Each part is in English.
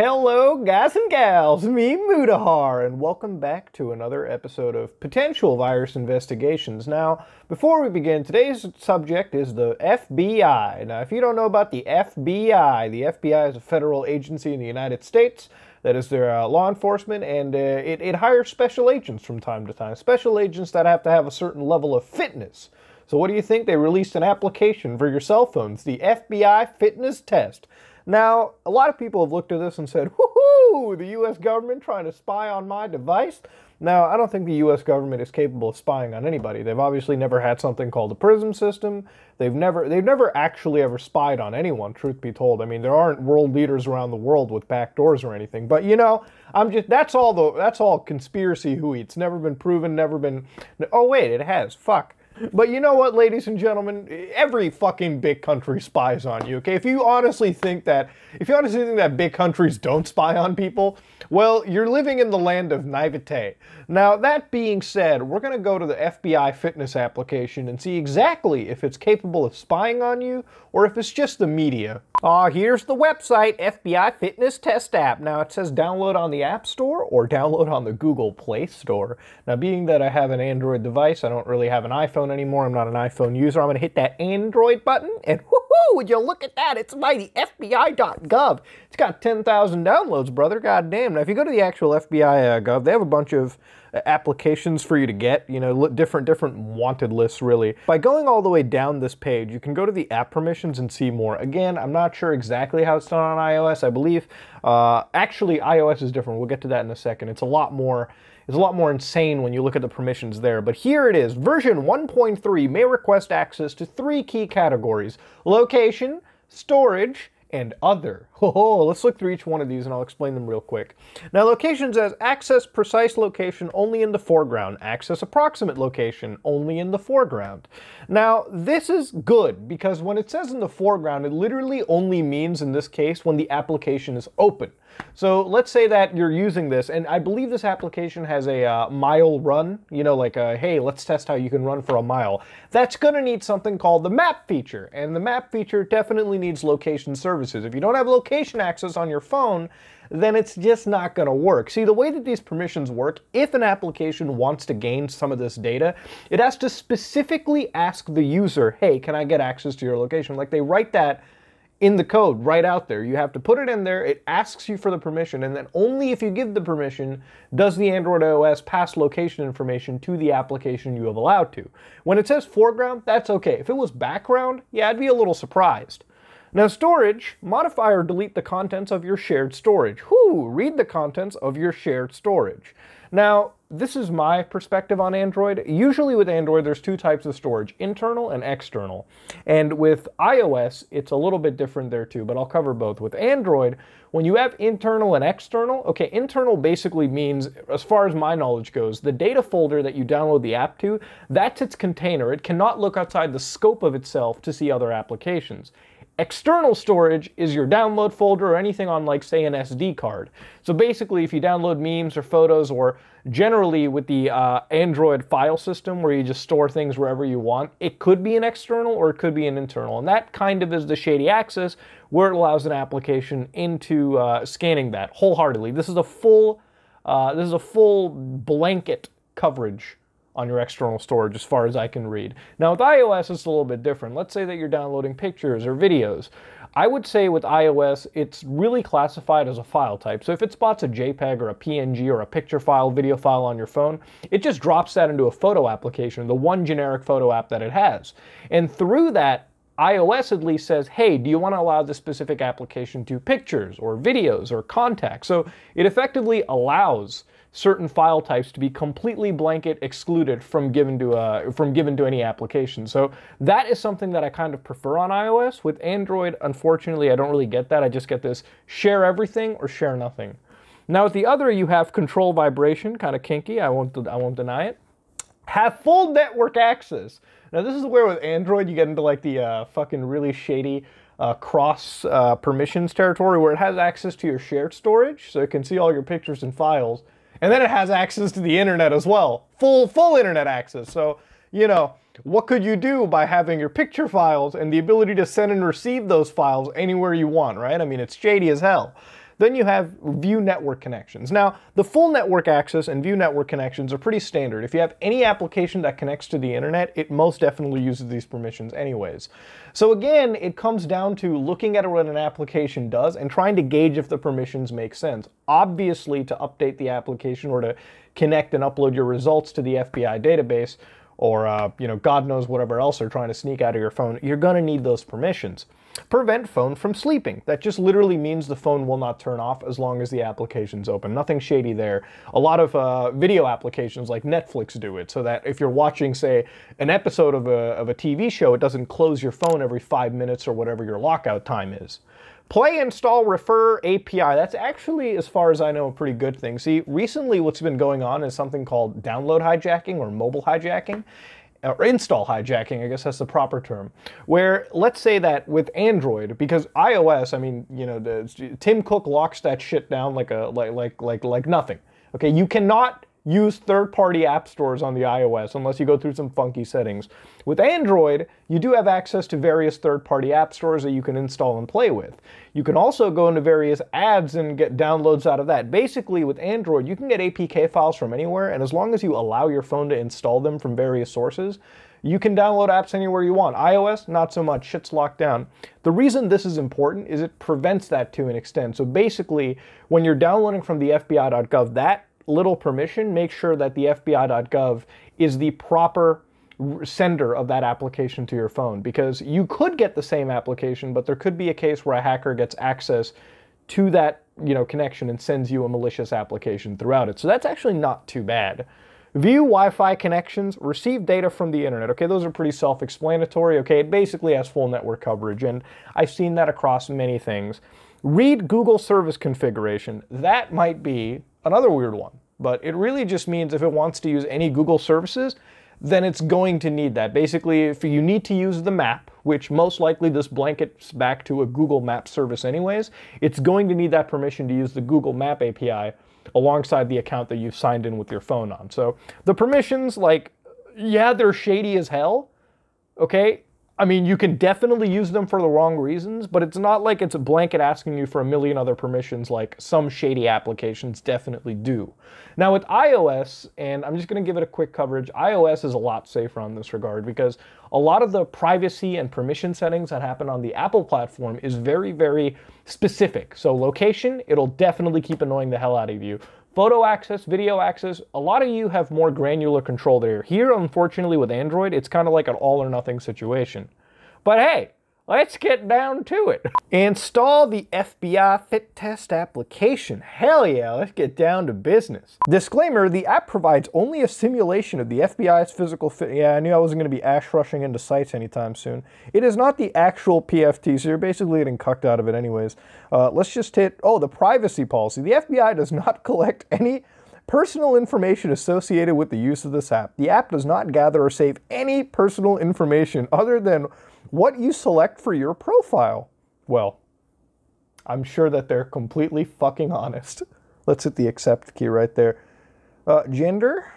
Hello, guys and gals, me Mudahar, and welcome back to another episode of Potential Virus Investigations. Now, before we begin, today's subject is the FBI. Now, if you don't know about the FBI, the FBI is a federal agency in the United States that is their uh, law enforcement, and uh, it, it hires special agents from time to time, special agents that have to have a certain level of fitness. So, what do you think? They released an application for your cell phones, the FBI Fitness Test. Now, a lot of people have looked at this and said, woohoo, the US government trying to spy on my device. Now, I don't think the US government is capable of spying on anybody. They've obviously never had something called a PRISM system. They've never they've never actually ever spied on anyone, truth be told. I mean, there aren't world leaders around the world with back doors or anything. But, you know, I'm just that's all the that's all conspiracy hooey. It's never been proven, never been Oh wait, it has. Fuck. But you know what, ladies and gentlemen? Every fucking big country spies on you, okay? If you honestly think that, if you honestly think that big countries don't spy on people, well, you're living in the land of naivete. Now, that being said, we're gonna go to the FBI fitness application and see exactly if it's capable of spying on you or if it's just the media Ah, uh, here's the website, FBI Fitness Test App. Now it says download on the App Store or download on the Google Play Store. Now being that I have an Android device, I don't really have an iPhone anymore, I'm not an iPhone user, I'm gonna hit that Android button and whoo, oh, would you look at that? It's mighty FBI.gov. It's got 10,000 downloads, brother. God damn. Now, if you go to the actual fbi.gov, uh, they have a bunch of uh, applications for you to get, you know, different different wanted lists really. By going all the way down this page, you can go to the app permissions and see more. Again, I'm not sure exactly how it's done on iOS. I believe uh, actually iOS is different. We'll get to that in a second. It's a lot more is a lot more insane when you look at the permissions there, but here it is. Version 1.3 may request access to three key categories, location, storage, and other. Oh, let's look through each one of these and I'll explain them real quick. Now location says access precise location only in the foreground, access approximate location only in the foreground. Now this is good because when it says in the foreground, it literally only means in this case when the application is open. So let's say that you're using this, and I believe this application has a uh, mile run, you know, like, a, hey, let's test how you can run for a mile. That's gonna need something called the map feature, and the map feature definitely needs location services. If you don't have location access on your phone, then it's just not going to work. See, the way that these permissions work, if an application wants to gain some of this data, it has to specifically ask the user, hey, can I get access to your location? Like they write that in the code right out there. You have to put it in there, it asks you for the permission, and then only if you give the permission does the Android OS pass location information to the application you have allowed to. When it says foreground, that's okay. If it was background, yeah, I'd be a little surprised. Now storage, modify or delete the contents of your shared storage. Whoo, read the contents of your shared storage. Now, this is my perspective on Android. Usually with Android, there's two types of storage, internal and external. And with iOS, it's a little bit different there too, but I'll cover both. With Android, when you have internal and external, okay, internal basically means, as far as my knowledge goes, the data folder that you download the app to, that's its container. It cannot look outside the scope of itself to see other applications. External storage is your download folder or anything on like say an SD card. So basically if you download memes or photos or generally with the uh, Android file system where you just store things wherever you want, it could be an external or it could be an internal. And that kind of is the shady access where it allows an application into uh, scanning that wholeheartedly. This is a full, uh, this is a full blanket coverage on your external storage as far as I can read. Now with iOS, it's a little bit different. Let's say that you're downloading pictures or videos. I would say with iOS, it's really classified as a file type. So if it spots a JPEG or a PNG or a picture file, video file on your phone, it just drops that into a photo application, the one generic photo app that it has. And through that, iOS at least says, hey, do you want to allow this specific application to pictures or videos or contacts? So it effectively allows certain file types to be completely blanket excluded from given to uh, from given to any application. So that is something that I kind of prefer on iOS. With Android, unfortunately, I don't really get that. I just get this share everything or share nothing. Now with the other, you have control vibration, kind of kinky. I won't I won't deny it. Have full network access. Now this is where with Android you get into like the uh, fucking really shady uh, cross uh, permissions territory where it has access to your shared storage, so it can see all your pictures and files and then it has access to the internet as well. Full, full internet access. So, you know, what could you do by having your picture files and the ability to send and receive those files anywhere you want, right? I mean, it's shady as hell. Then you have view network connections. Now, the full network access and view network connections are pretty standard. If you have any application that connects to the internet, it most definitely uses these permissions anyways. So again, it comes down to looking at what an application does and trying to gauge if the permissions make sense. Obviously, to update the application or to connect and upload your results to the FBI database, or uh, you know, God knows whatever else they're trying to sneak out of your phone, you're gonna need those permissions prevent phone from sleeping. That just literally means the phone will not turn off as long as the application's open. Nothing shady there. A lot of uh, video applications like Netflix do it so that if you're watching, say, an episode of a, of a TV show, it doesn't close your phone every five minutes or whatever your lockout time is. Play install refer API. That's actually, as far as I know, a pretty good thing. See, recently what's been going on is something called download hijacking or mobile hijacking or install hijacking, I guess that's the proper term, where let's say that with Android, because iOS, I mean, you know, the, Tim Cook locks that shit down like a like like like like nothing. Okay, you cannot use third-party app stores on the iOS unless you go through some funky settings. With Android, you do have access to various third-party app stores that you can install and play with. You can also go into various ads and get downloads out of that. Basically, with Android, you can get APK files from anywhere, and as long as you allow your phone to install them from various sources, you can download apps anywhere you want. iOS, not so much, shit's locked down. The reason this is important is it prevents that to an extent. So basically, when you're downloading from the FBI.gov, that little permission, make sure that the FBI.gov is the proper sender of that application to your phone because you could get the same application, but there could be a case where a hacker gets access to that you know connection and sends you a malicious application throughout it. So that's actually not too bad. View Wi-Fi connections, receive data from the internet. Okay, those are pretty self-explanatory. Okay, it basically has full network coverage, and I've seen that across many things. Read Google service configuration. That might be another weird one. But it really just means if it wants to use any Google services, then it's going to need that. Basically, if you need to use the map, which most likely this blankets back to a Google Map service anyways, it's going to need that permission to use the Google Map API alongside the account that you've signed in with your phone on. So the permissions, like, yeah, they're shady as hell, okay? I mean, you can definitely use them for the wrong reasons, but it's not like it's a blanket asking you for a million other permissions like some shady applications definitely do. Now with iOS, and I'm just gonna give it a quick coverage, iOS is a lot safer on this regard because a lot of the privacy and permission settings that happen on the Apple platform is very, very specific. So location, it'll definitely keep annoying the hell out of you photo access, video access, a lot of you have more granular control there. Here, unfortunately, with Android, it's kind of like an all or nothing situation. But hey, Let's get down to it. Install the FBI Fit Test application. Hell yeah, let's get down to business. Disclaimer, the app provides only a simulation of the FBI's physical fit. Yeah, I knew I wasn't going to be ash rushing into sites anytime soon. It is not the actual PFT, so you're basically getting cucked out of it anyways. Uh, let's just hit, oh, the privacy policy. The FBI does not collect any personal information associated with the use of this app. The app does not gather or save any personal information other than what you select for your profile. Well, I'm sure that they're completely fucking honest. Let's hit the accept key right there. Uh, gender,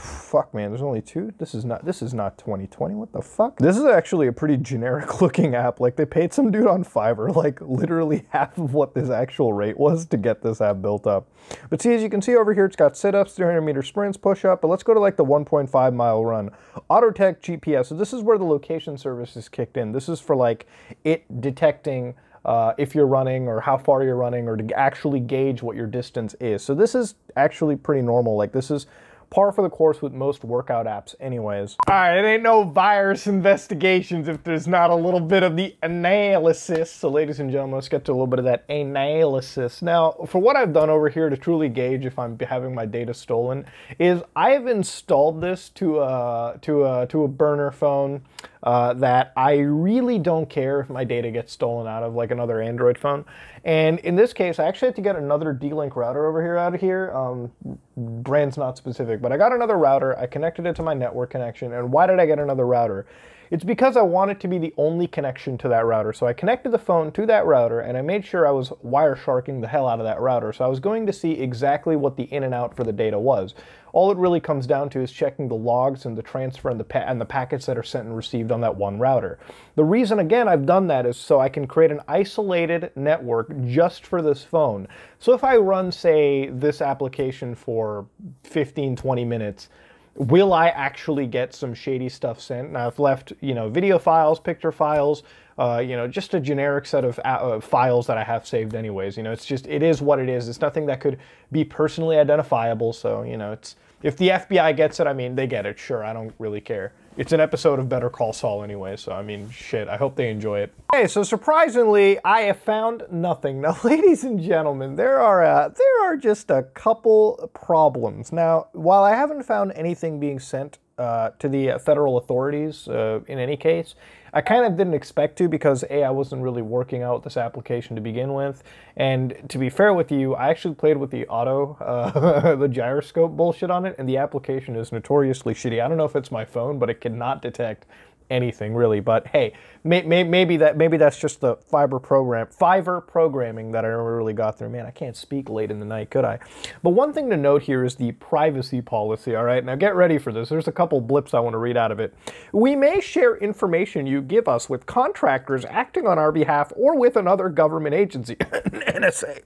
fuck man there's only two this is not this is not 2020 what the fuck this is actually a pretty generic looking app like they paid some dude on fiverr like literally half of what this actual rate was to get this app built up but see as you can see over here it's got sit-ups 300 meter sprints push-up but let's go to like the 1.5 mile run autotech gps so this is where the location service is kicked in this is for like it detecting uh, if you're running or how far you're running or to actually gauge what your distance is. So this is actually pretty normal. Like this is par for the course with most workout apps anyways. All right, it ain't no virus investigations if there's not a little bit of the analysis. So ladies and gentlemen, let's get to a little bit of that analysis. Now, for what I've done over here to truly gauge if I'm having my data stolen is I have installed this to a, to a, to a burner phone uh, that I really don't care if my data gets stolen out of like another Android phone. And in this case, I actually had to get another D-Link router over here out of here. Um, brand's not specific, but I got another router. I connected it to my network connection. And why did I get another router? It's because I want it to be the only connection to that router. So I connected the phone to that router and I made sure I was wire sharking the hell out of that router. So I was going to see exactly what the in and out for the data was. All it really comes down to is checking the logs and the transfer and the, and the packets that are sent and received on that one router. The reason, again, I've done that is so I can create an isolated network just for this phone. So if I run, say, this application for 15, 20 minutes, will I actually get some shady stuff sent? Now I've left, you know, video files, picture files, uh, you know, just a generic set of uh, files that I have saved anyways. You know, it's just, it is what it is. It's nothing that could be personally identifiable. So, you know, it's, if the FBI gets it, I mean, they get it, sure, I don't really care. It's an episode of Better Call Saul anyway, so I mean, shit, I hope they enjoy it. Okay, so surprisingly, I have found nothing. Now, ladies and gentlemen, there are, uh, there are just a couple problems. Now, while I haven't found anything being sent uh, to the uh, federal authorities uh, in any case. I kind of didn't expect to because A, I wasn't really working out this application to begin with. And to be fair with you, I actually played with the auto, uh, the gyroscope bullshit on it, and the application is notoriously shitty. I don't know if it's my phone, but it cannot detect anything really. But hey, may, may, maybe that maybe that's just the fiber program fiber programming that I never really got through. Man, I can't speak late in the night, could I? But one thing to note here is the privacy policy. All right, now get ready for this. There's a couple blips I want to read out of it. We may share information you give us with contractors acting on our behalf or with another government agency, NSA.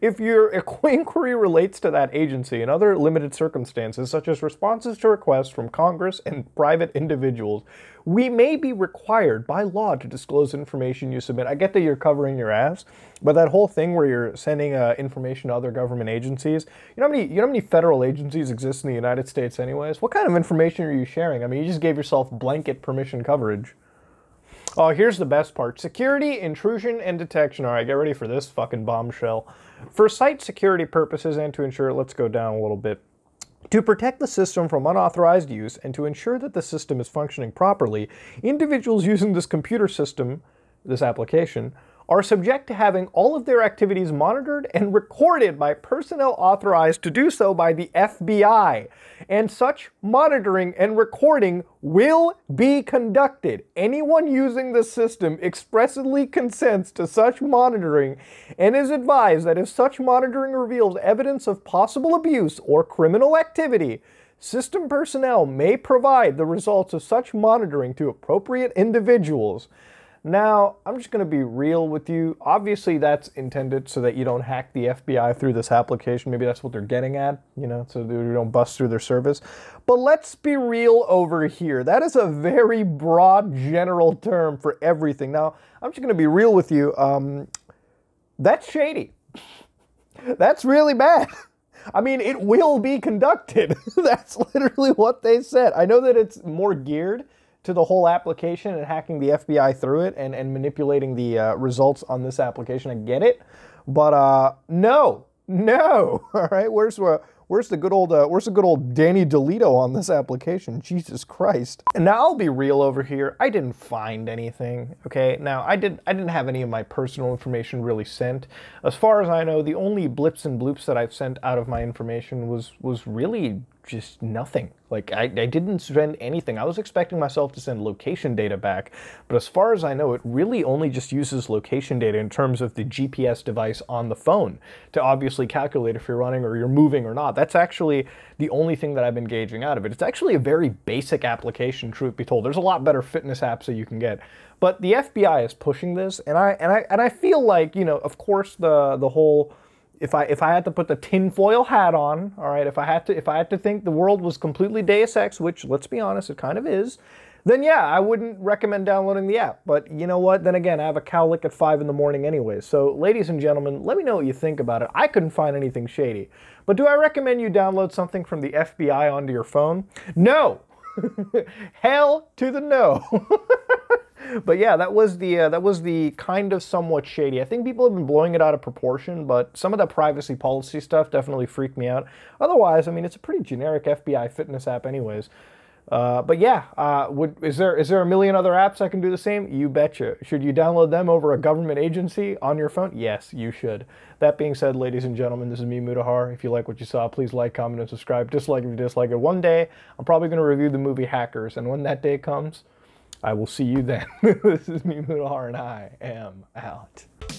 If your inquiry relates to that agency and other limited circumstances, such as responses to requests from Congress and private individuals, we may be required by law to disclose information you submit. I get that you're covering your ass, but that whole thing where you're sending uh, information to other government agencies, you know, how many, you know how many federal agencies exist in the United States anyways? What kind of information are you sharing? I mean, you just gave yourself blanket permission coverage. Oh, here's the best part. Security, intrusion, and detection. All right, get ready for this fucking bombshell. For site security purposes and to ensure, let's go down a little bit. To protect the system from unauthorized use and to ensure that the system is functioning properly, individuals using this computer system, this application, are subject to having all of their activities monitored and recorded by personnel authorized to do so by the FBI. And such monitoring and recording will be conducted. Anyone using the system expressly consents to such monitoring and is advised that if such monitoring reveals evidence of possible abuse or criminal activity, System personnel may provide the results of such monitoring to appropriate individuals. Now, I'm just going to be real with you. Obviously, that's intended so that you don't hack the FBI through this application. Maybe that's what they're getting at, you know, so they you don't bust through their service. But let's be real over here. That is a very broad, general term for everything. Now, I'm just going to be real with you. Um, that's shady. that's really bad. I mean, it will be conducted. that's literally what they said. I know that it's more geared to the whole application and hacking the FBI through it and, and manipulating the uh, results on this application. I get it. But uh, no, no. All right, where's uh, where's the good old uh, where's the good old Danny DeLito on this application? Jesus Christ! And now I'll be real over here. I didn't find anything. Okay, now I did I didn't have any of my personal information really sent. As far as I know, the only blips and bloops that I've sent out of my information was was really just nothing. Like I, I, didn't send anything. I was expecting myself to send location data back, but as far as I know, it really only just uses location data in terms of the GPS device on the phone to obviously calculate if you're running or you're moving or not. That's actually the only thing that I've been gauging out of it. It's actually a very basic application, truth be told. There's a lot better fitness apps that you can get. But the FBI is pushing this, and I and I and I feel like, you know, of course the the whole if I if I had to put the tinfoil hat on, all right, if I had to if I had to think the world was completely Deus Ex, which let's be honest, it kind of is, then yeah, I wouldn't recommend downloading the app. But you know what? Then again, I have a cowlick at five in the morning anyway. So, ladies and gentlemen, let me know what you think about it. I couldn't find anything shady. But do I recommend you download something from the FBI onto your phone? No. Hell to the no. but yeah, that was the uh, that was the kind of somewhat shady. I think people have been blowing it out of proportion, but some of that privacy policy stuff definitely freaked me out. Otherwise, I mean, it's a pretty generic FBI fitness app, anyways. Uh, but yeah, uh, would, is there is there a million other apps that can do the same? You betcha. Should you download them over a government agency on your phone? Yes, you should. That being said, ladies and gentlemen, this is me, Mudahar. If you like what you saw, please like, comment, and subscribe. Dislike if you dislike it. One day, I'm probably going to review the movie Hackers, and when that day comes, I will see you then. this is me, R and I am out.